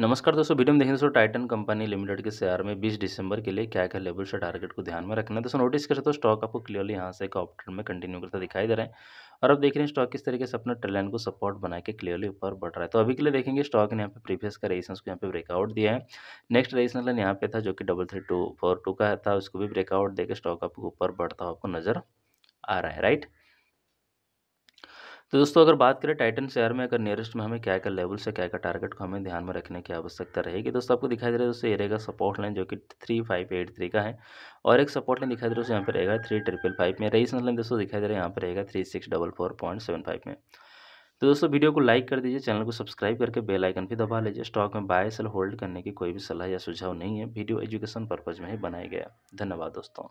नमस्कार दोस्तों वीडियो में देखें दोस्तों टाइटन कंपनी लिमिटेड के शेयर में 20 दिसंबर के लिए क्या क्या लेवल से टारगेट को ध्यान में रखना है दोस्तों नोटिस करें तो स्टॉक आपको क्लियरली यहाँ से एक ऑप्टन में कंटिन्यू करता दिखाई दे रहा है और अब देख रहे हैं स्टॉक किस तरीके से अपना ट्रेलाइन को सपोर्ट बना के क्लियरली ऊपर बढ़ रहा है तो अभी के लिए देखेंगे स्टॉक ने यहाँ पे प्रीवियस का रेजिस्टेंस को यहाँ पे ब्रेकआउट दिया है नेक्स्ट रेजिस्टेंस लाइन यहाँ पे था जो कि double three two four two का था उसको भी ब्रेकआउट देकर स्टॉक आपको ऊपर बढ़ता हुआ आपको नजर आ रहा है राइट तो दोस्तों अगर बात करें टाइटन शेयर में अगर नियरेस्ट में हमें क्या क्या लेवल से क्या क्या टारगेट को हमें ध्यान में रखने की आवश्यकता रहेगी दोस्तों आपको दिखाई दे रहा है दोस्तों एरिया सपोर्ट लाइन जो कि थ्री फाइव एट थ्री का है और एक सपोर्ट लाइन दिखाई दे रहा है यहाँ पर रहेगा थ्री ट्रिपल फाइव में रही लाइन मतलब दोस्तों दिखाई दे रहा है यहाँ पर रहेगा three six double four point seven five में तो दोस्तों वीडियो को लाइक कर दीजिए चैनल को सब्सक्राइब करके बेल आइकन भी दबा लीजिए स्टॉक में बाय सेल होल्ड करने की कोई भी सलाह या सुझाव नहीं है वीडियो एजुकेशन पर्पज़ में ही बनाया गया धन्यवाद दोस्तों